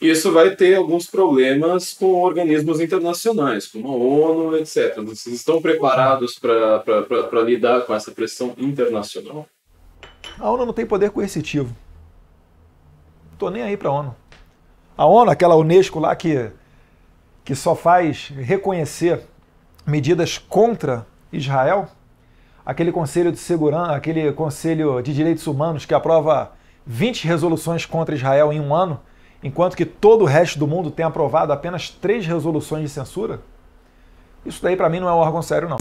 isso vai ter alguns problemas com organismos internacionais, como a ONU, etc. Vocês estão preparados para lidar com essa pressão internacional? A ONU não tem poder coercitivo. Estou nem aí para a ONU. A ONU, aquela Unesco lá que, que só faz reconhecer medidas contra Israel, aquele Conselho de Segurança, aquele Conselho de Direitos Humanos que aprova 20 resoluções contra Israel em um ano, enquanto que todo o resto do mundo tem aprovado apenas três resoluções de censura? Isso daí para mim não é um órgão sério, não.